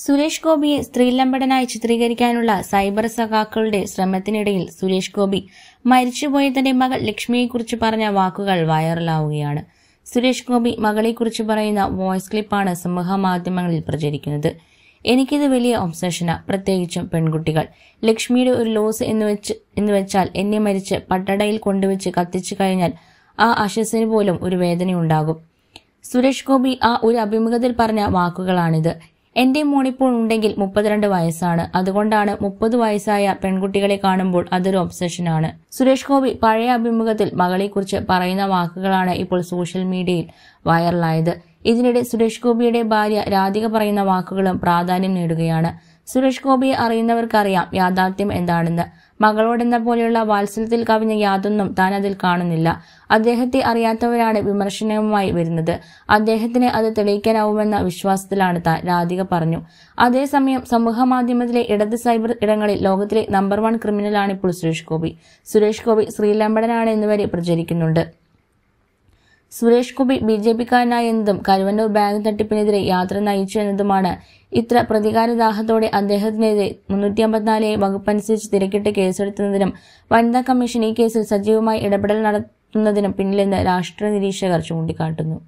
സുരേഷ് ഗോപിയെ സ്ത്രീലമ്പടനായി ചിത്രീകരിക്കാനുള്ള സൈബർ സഖാക്കളുടെ ശ്രമത്തിനിടയിൽ സുരേഷ് ഗോപി മരിച്ചുപോയ തന്റെ മകൾ ലക്ഷ്മിയെക്കുറിച്ച് പറഞ്ഞ വാക്കുകൾ വൈറലാവുകയാണ് സുരേഷ് ഗോപി മകളെക്കുറിച്ച് പറയുന്ന വോയിസ് ക്ലിപ്പാണ് സമൂഹ മാധ്യമങ്ങളിൽ പ്രചരിക്കുന്നത് എനിക്കിത് വലിയ ഒബ്സഷനാ പ്രത്യേകിച്ചും പെൺകുട്ടികൾ ലക്ഷ്മിയുടെ ഒരു ലോസ് എന്ന് വെച്ച് എന്ന് വെച്ചാൽ എന്നെ മരിച്ച് പട്ടടയിൽ കൊണ്ടുവച്ച് കത്തിച്ചു കഴിഞ്ഞാൽ ആ അശസ്സിന് പോലും ഒരു വേദനയുണ്ടാകും സുരേഷ് ഗോപി ആ ഒരു അഭിമുഖത്തിൽ പറഞ്ഞ വാക്കുകളാണിത് എന്റെ മോണിപ്പോൾ ഉണ്ടെങ്കിൽ മുപ്പത്തിരണ്ട് വയസ്സാണ് അതുകൊണ്ടാണ് മുപ്പത് വയസ്സായ പെൺകുട്ടികളെ കാണുമ്പോൾ അതൊരു ഒബ്സഷനാണ് സുരേഷ് ഗോപി പഴയ അഭിമുഖത്തിൽ മകളെക്കുറിച്ച് പറയുന്ന വാക്കുകളാണ് ഇപ്പോൾ സോഷ്യൽ മീഡിയയിൽ വൈറലായത് ഇതിനിടെ സുരേഷ് ഗോപിയുടെ ഭാര്യ രാധിക പറയുന്ന വാക്കുകളും പ്രാധാന്യം നേടുകയാണ് സുരേഷ് ഗോപിയെ അറിയുന്നവർക്കറിയാം യാഥാർത്ഥ്യം എന്താണെന്ന് മകളോടെന്ന പോലെയുള്ള വാത്സല്യത്തിൽ കവിഞ്ഞ യാതൊന്നും താൻ അതിൽ കാണുന്നില്ല അദ്ദേഹത്തെ അറിയാത്തവരാണ് വിമർശനവുമായി വരുന്നത് അദ്ദേഹത്തിന് അത് തെളിയിക്കാനാവുമെന്ന വിശ്വാസത്തിലാണ് താൻ രാധിക പറഞ്ഞു അതേസമയം സമൂഹ മാധ്യമത്തിലെ ഇടത് സൈബർ ഇടങ്ങളിൽ ലോകത്തിലെ നമ്പർ വൺ ക്രിമിനലാണ് ഇപ്പോൾ സുരേഷ് ഗോപി സുരേഷ് ഗോപി ശ്രീലംബടനാണ് എന്നുവരെ പ്രചരിക്കുന്നുണ്ട് സുരേഷ് ഗോപി ബി ജെ പിക്കാരനായെന്നതും കരുവന്നൂർ ബാങ്ക് തട്ടിപ്പിനെതിരെ യാത്ര നയിച്ചു എന്നതുമാണ് ഇത്ര പ്രതികാരദാഹത്തോടെ അദ്ദേഹത്തിനെതിരെ മുന്നൂറ്റി അമ്പത്തിനാല് അനുസരിച്ച് തിരക്കിട്ട് കേസെടുത്തതിനും വനിതാ കമ്മീഷൻ ഈ കേസിൽ സജീവമായി ഇടപെടൽ നടത്തുന്നതിനും പിന്നിലെന്ന് രാഷ്ട്രീയ നിരീക്ഷകർ ചൂണ്ടിക്കാട്ടുന്നു